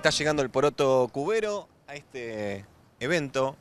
está llegando el poroto cubero a este evento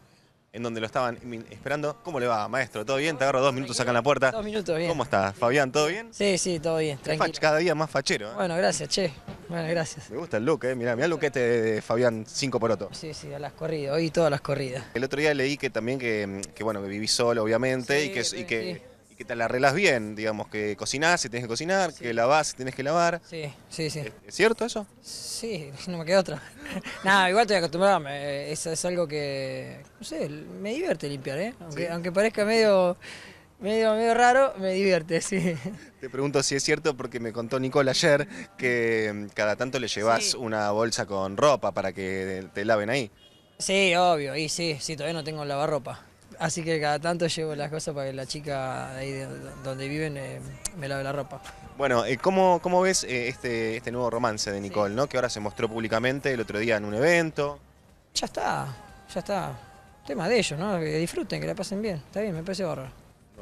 en donde lo estaban esperando. ¿Cómo le va, maestro? ¿Todo bien? Te agarro dos minutos acá en la puerta. Dos minutos, bien. ¿Cómo estás, Fabián? ¿Todo bien? Sí, sí, todo bien, Cada día más fachero. ¿eh? Bueno, gracias, che. Bueno, gracias. Me gusta el look, ¿eh? Mirá, mirá el lookete de Fabián Cinco Poroto. Sí, sí, a las corridas, hoy todas las corridas. El otro día leí que también que, que bueno, que viví solo, obviamente, y que que te la arreglas bien, digamos, que cocinás y tenés que cocinar, que lavás si tenés que lavar. Sí, sí, sí. ¿Es, cierto eso? Sí, no me queda otra. Nada, igual estoy acostumbrado, es, es algo que, no sé, me divierte limpiar, ¿eh? Aunque, aunque parezca medio... Medio, medio raro, me divierte, sí. Te pregunto si es cierto porque me contó Nicole ayer que mm, cada tanto le llevas una bolsa con ropa para que te laven ahí. Sí, obvio, y sí, sí, todavía no tengo lavarropa. Así que cada tanto llevo las cosas para que la chica ahí donde viven eh, me lave la ropa. Bueno, eh, ¿cómo, cómo ves eh, este, este, nuevo romance de Nicole, ¿no? que ahora se mostró públicamente el otro día en un evento? Ya está, ya está. Tema de ellos, ¿no? que disfruten, que la pasen bien. Está bien, me parece horror.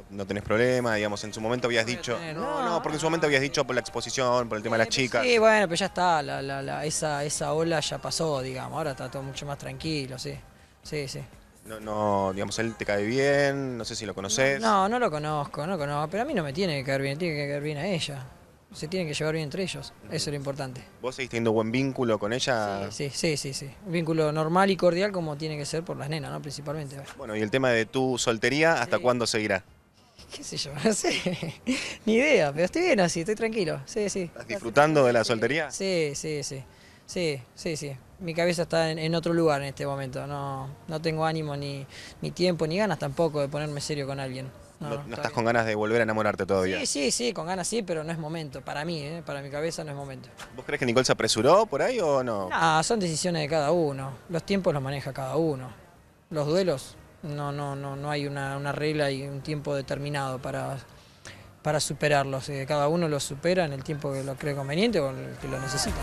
no tenés problema, digamos, en su momento habías dicho... no, no, porque en su momento habías dicho por la exposición, por el tema de las pues, chicas. Sí, bueno, pero ya está, esa, esa ola ya pasó, digamos, ahora está todo mucho más tranquilo, sí, sí, sí. No, no, digamos, él te cae bien, no sé si lo conoces. No, no lo conozco, no conozco, pero a mí no me tiene que caer bien, tiene que caer bien a ella. Se tiene que llevar bien entre ellos, eso es lo importante. ¿Vos seguís teniendo buen vínculo con ella? Sí, sí, sí, sí, Un vínculo normal y cordial como tiene que ser por las nenas, ¿no? Principalmente. Bueno, y el tema de tu soltería, ¿hasta cuándo seguirá? qué sé yo, no sé, ni idea, pero estoy bien así, estoy tranquilo, sí, sí. ¿Estás disfrutando de la soltería? Sí, sí, sí, sí, sí, sí mi cabeza está en, otro lugar en este momento. No, no tengo ánimo ni, tiempo ni ganas tampoco de ponerme serio con alguien. No, estás con ganas de volver a enamorarte todavía. Sí, sí, sí, con ganas sí, pero no es momento. Para mí, ¿eh? para mi cabeza no es momento. ¿Vos crees que Nicole se apresuró por ahí o no? No, son decisiones de cada uno. Los tiempos los maneja cada uno. Los duelos, no, no, no, no hay una, regla y un tiempo determinado para, para superarlos. Eh, cada uno los supera en el tiempo que lo cree conveniente o el que lo necesita.